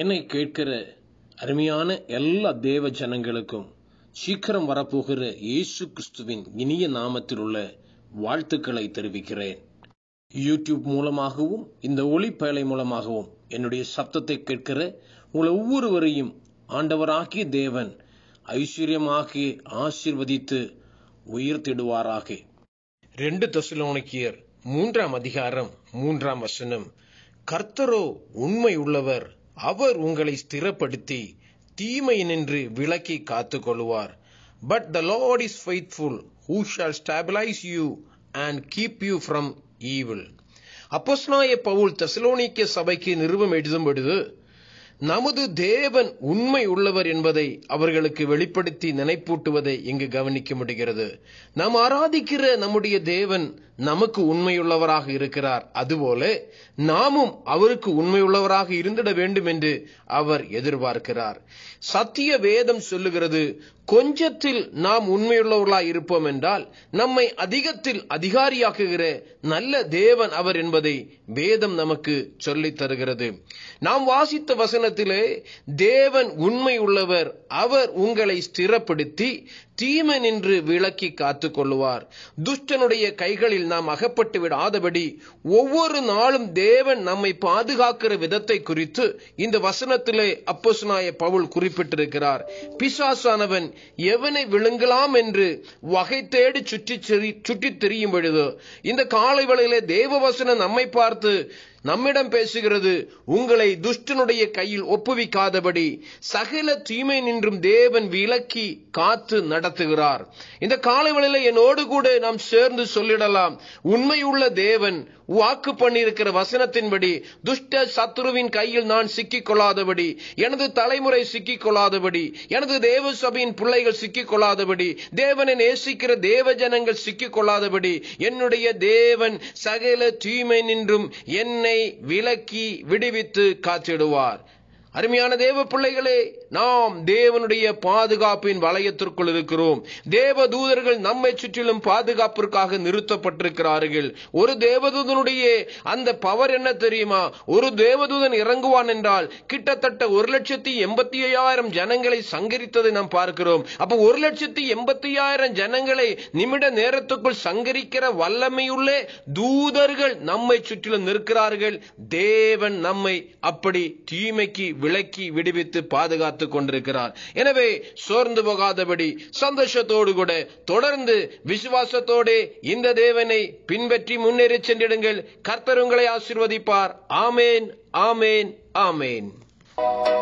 என்னை கேட்கிற அருமையான எல்லா தேவ ஜனங்களுக்கும் சீக்கிரம் வரப்போகிற இயேசு கிறிஸ்துவின் இனிய நாமத்தில் உள்ள வாழ்த்துக்களை தெரிவிக்கிறேன் யூடியூப் மூலமாகவும் இந்த ஒளிப்பேலை மூலமாகவும் என்னுடைய சப்தத்தை கேட்கிற உங்கள் ஒவ்வொருவரையும் ஆண்டவராகிய தேவன் ஐஸ்வர்யமாகி ஆசிர்வதித்து உயர்த்திடுவாராக ரெண்டு தசுலோனக்கியர் மூன்றாம் அதிகாரம் மூன்றாம் வசனம் கர்த்தரோ உண்மை உள்ளவர் அவர் உங்களை ஸ்திரப்படுத்தி தீமை நின்று விலக்கி காத்து கொள்வார் but the lord is faithful who shall stabilize you and keep you from evil அப்போஸ்னாய பவுல் தசிலோனிக்க சபைக்கு நிருபம் எழுதும் பொழுது நமது தேவன் உண்மை உள்ளவர் என்பதை அவர்களுக்கு வெளிப்படுத்தி நினைப்பூட்டுவதை இங்கு கவனிக்க முடிகிறது நாம் ஆராதிக்கிற நம்முடைய தேவன் நமக்கு உண்மையுள்ளவராக இருக்கிறார் அதுபோல நாமும் அவருக்கு உண்மையுள்ளவராக இருந்திட வேண்டும் என்று அவர் எதிர்பார்க்கிறார் சத்திய வேதம் சொல்லுகிறது கொஞ்சத்தில் நாம் உண்மையுள்ளவர்களாய் இருப்போம் என்றால் நம்மை அதிகத்தில் அதிகாரியாக்குகிற நல்ல தேவன் அவர் என்பதை வேதம் நமக்கு சொல்லித் தருகிறது நாம் வாசித்த வசனத்திலே தேவன் உண்மை உள்ளவர் அவர் உங்களை ஸ்திரப்படுத்தி தீமை நின்று விளக்கி காத்து கொள்ளுவார் துஷ்டனுடைய கைகளில் நாம் அகப்பட்டு விடாதபடி ஒவ்வொரு நாளும் தேவன் நம்மை பாதுகாக்கிற விதத்தை குறித்து இந்த வசனத்திலே அப்போசனாய பவுல் குறிப்பிட்டிருக்கிறார் பிசாசானவன் எவனை விழுங்கலாம் என்று வகை தேடி சுற்றி சுற்றி தெரியும் பொழுது இந்த காலை வேளையிலே தேவ வசனம் நம்மை பார்த்து நம்மிடம் பேசுகிறது உங்களை துஷ்டனுடைய கையில் ஒப்புவிக்காதபடி சகல தீமை நின்றும் தேவன் விலக்கி காத்து நடத்துகிறார் இந்த காலவெளியில என்னோடு கூட நாம் சேர்ந்து சொல்லிடலாம் உண்மையுள்ள தேவன் வாக்கு பண்ணியிருக்கிற வசனத்தின்படி துஷ்ட சத்ருவின் கையில் நான் சிக்கிக் கொள்ளாதபடி எனது தலைமுறை சிக்கிக் கொள்ளாதபடி எனது தேவ சபையின் பிள்ளைகள் சிக்கிக் கொள்ளாதபடி தேவனை நேசிக்கிற தேவ ஜனங்கள் சிக்கிக் கொள்ளாதபடி என்னுடைய தேவன் சகல தீமை நின்றும் என்னை விலக்கி விடுவித்து காத்திடுவார் அருமையான தேவ பிள்ளைகளே நாம் தேவனுடைய பாதுகாப்பின் வளையத்திற்குள் இருக்கிறோம் தேவ தூதர்கள் நம்மை சுற்றிலும் பாதுகாப்பிற்காக நிறுத்தப்பட்டிருக்கிறார்கள் ஒரு தேவதூதனுடைய அந்த பவர் என்ன தெரியுமா ஒரு தேவதூதன் இறங்குவான் என்றால் கிட்டத்தட்ட ஒரு லட்சத்தி எண்பத்தி ஐயாயிரம் ஜனங்களை சங்கரித்ததை நாம் பார்க்கிறோம் அப்போ ஒரு லட்சத்தி எண்பத்தி ஐயாயிரம் ஜனங்களை நிமிட நேரத்துக்குள் சங்கரிக்கிற வல்லமையுள்ள தூதர்கள் நம்மை சுற்றிலும் நிற்கிறார்கள் தேவன் நம்மை அப்படி தீமைக்கு விலக்கி விடுவித்து பாதுகாத்துக் கொண்டிருக்கிறார் எனவே சோர்ந்து போகாதபடி சந்தோஷத்தோடு கூட தொடர்ந்து விசுவாசத்தோடு இந்த தேவனை பின்பற்றி முன்னேறி சென்றிடுங்கள் கர்த்தருங்களை ஆசிர்வதிப்பார் ஆமேன் ஆமேன் ஆமேன்